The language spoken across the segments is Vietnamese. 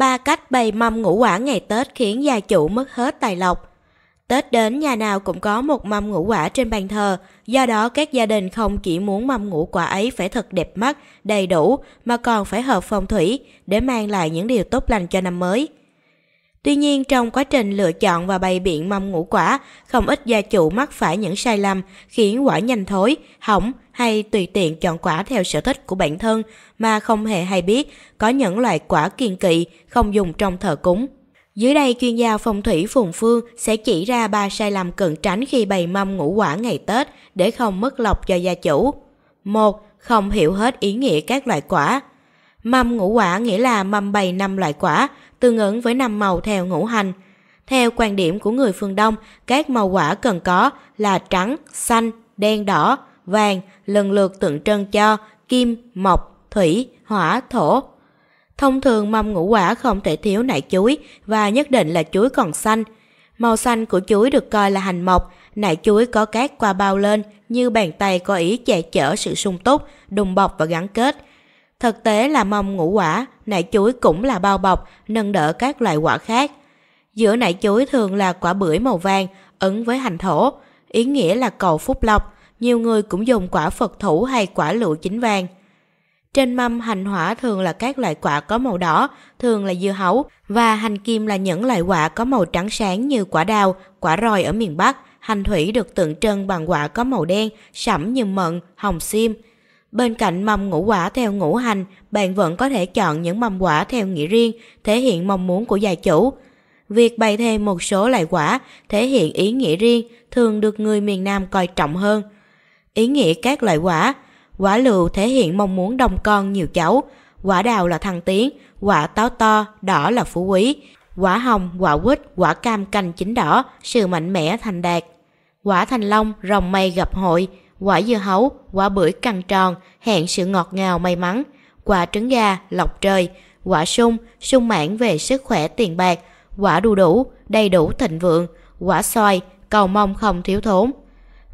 Ba cách bày mâm ngũ quả ngày Tết khiến gia chủ mất hết tài lộc. Tết đến nhà nào cũng có một mâm ngũ quả trên bàn thờ, do đó các gia đình không chỉ muốn mâm ngũ quả ấy phải thật đẹp mắt, đầy đủ mà còn phải hợp phong thủy để mang lại những điều tốt lành cho năm mới. Tuy nhiên trong quá trình lựa chọn và bày biện mâm ngũ quả, không ít gia chủ mắc phải những sai lầm khiến quả nhanh thối, hỏng hay tùy tiện chọn quả theo sở thích của bản thân mà không hề hay biết có những loại quả kiên kỵ không dùng trong thờ cúng. Dưới đây chuyên gia phong thủy Phùng Phương sẽ chỉ ra ba sai lầm cần tránh khi bày mâm ngũ quả ngày Tết để không mất lọc cho gia chủ. 1. Không hiểu hết ý nghĩa các loại quả. Mâm ngũ quả nghĩa là mâm bày năm loại quả, tương ứng với năm màu theo ngũ hành. Theo quan điểm của người phương Đông, các màu quả cần có là trắng, xanh, đen đỏ, vàng, lần lượt tượng trưng cho kim, mộc, thủy, hỏa, thổ. Thông thường mâm ngũ quả không thể thiếu nại chuối và nhất định là chuối còn xanh. Màu xanh của chuối được coi là hành mộc, Nại chuối có các qua bao lên như bàn tay có ý che chở sự sung túc, đùm bọc và gắn kết – Thực tế là mâm ngũ quả, nải chuối cũng là bao bọc, nâng đỡ các loại quả khác. Giữa nải chuối thường là quả bưởi màu vàng, ứng với hành thổ, ý nghĩa là cầu phúc lộc. Nhiều người cũng dùng quả Phật thủ hay quả lựu chín vàng. Trên mâm hành hỏa thường là các loại quả có màu đỏ, thường là dưa hấu, và hành kim là những loại quả có màu trắng sáng như quả đào, quả roi ở miền Bắc. Hành thủy được tượng trưng bằng quả có màu đen, sẫm như mận, hồng xiêm, Bên cạnh mầm ngũ quả theo ngũ hành, bạn vẫn có thể chọn những mầm quả theo nghĩa riêng, thể hiện mong muốn của gia chủ. Việc bày thêm một số loại quả thể hiện ý nghĩa riêng thường được người miền Nam coi trọng hơn. Ý nghĩa các loại quả, quả lựu thể hiện mong muốn đồng con nhiều cháu, quả đào là thăng tiến, quả táo to, đỏ là phú quý, quả hồng, quả quýt, quả cam canh chín đỏ, sự mạnh mẽ thành đạt. Quả thanh long, rồng mây gặp hội, quả dưa hấu, quả bưởi căng tròn, hẹn sự ngọt ngào may mắn, quả trứng gà, lọc trời, quả sung, sung mãn về sức khỏe tiền bạc, quả đu đủ, đầy đủ thịnh vượng, quả xoài, cầu mong không thiếu thốn.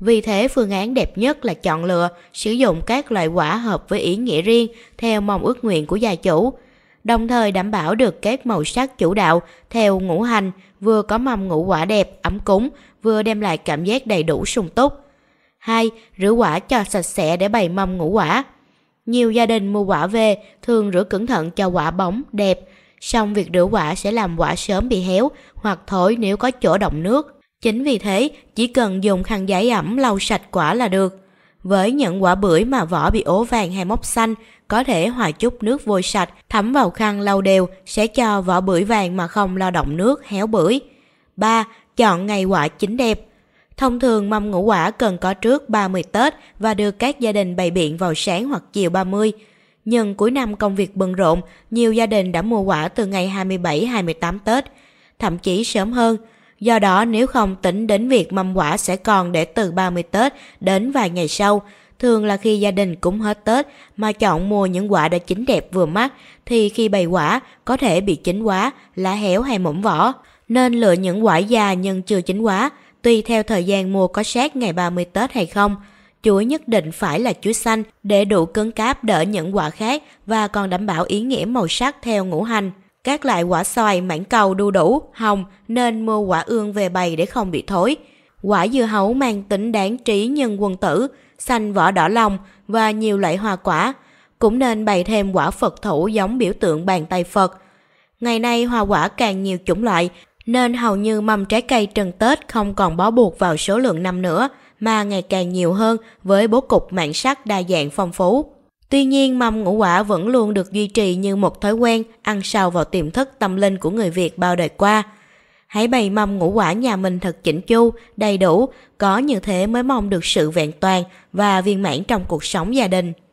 Vì thế phương án đẹp nhất là chọn lựa sử dụng các loại quả hợp với ý nghĩa riêng theo mong ước nguyện của gia chủ, đồng thời đảm bảo được các màu sắc chủ đạo theo ngũ hành, vừa có mầm ngũ quả đẹp, ấm cúng, vừa đem lại cảm giác đầy đủ sung túc. 2. Rửa quả cho sạch sẽ để bày mâm ngũ quả. Nhiều gia đình mua quả về thường rửa cẩn thận cho quả bóng, đẹp. Song việc rửa quả sẽ làm quả sớm bị héo hoặc thổi nếu có chỗ động nước. Chính vì thế, chỉ cần dùng khăn giấy ẩm lau sạch quả là được. Với những quả bưởi mà vỏ bị ố vàng hay mốc xanh, có thể hòa chút nước vôi sạch thấm vào khăn lau đều sẽ cho vỏ bưởi vàng mà không lo động nước héo bưởi. 3. Chọn ngày quả chín đẹp. Thông thường mâm ngũ quả cần có trước 30 Tết và được các gia đình bày biện vào sáng hoặc chiều 30. Nhưng cuối năm công việc bận rộn, nhiều gia đình đã mua quả từ ngày 27-28 Tết, thậm chí sớm hơn. Do đó nếu không tính đến việc mâm quả sẽ còn để từ 30 Tết đến vài ngày sau, thường là khi gia đình cũng hết Tết mà chọn mua những quả đã chín đẹp vừa mắt thì khi bày quả có thể bị chín quá, lá héo hay mỏng vỏ, nên lựa những quả già nhưng chưa chín quá. Tùy theo thời gian mua có sát ngày 30 Tết hay không, chuối nhất định phải là chuối xanh để đủ cứng cáp đỡ những quả khác và còn đảm bảo ý nghĩa màu sắc theo ngũ hành. Các loại quả xoài, mãng cầu đu đủ, hồng nên mua quả ương về bày để không bị thối. Quả dưa hấu mang tính đáng trí nhân quân tử, xanh vỏ đỏ lòng và nhiều loại hoa quả. Cũng nên bày thêm quả Phật thủ giống biểu tượng bàn tay Phật. Ngày nay hoa quả càng nhiều chủng loại nên hầu như mầm trái cây trần Tết không còn bó buộc vào số lượng năm nữa mà ngày càng nhiều hơn với bố cục mạng sắc đa dạng phong phú. Tuy nhiên mâm ngũ quả vẫn luôn được duy trì như một thói quen ăn sâu vào tiềm thức tâm linh của người Việt bao đời qua. Hãy bày mâm ngũ quả nhà mình thật chỉnh chu, đầy đủ, có như thế mới mong được sự vẹn toàn và viên mãn trong cuộc sống gia đình.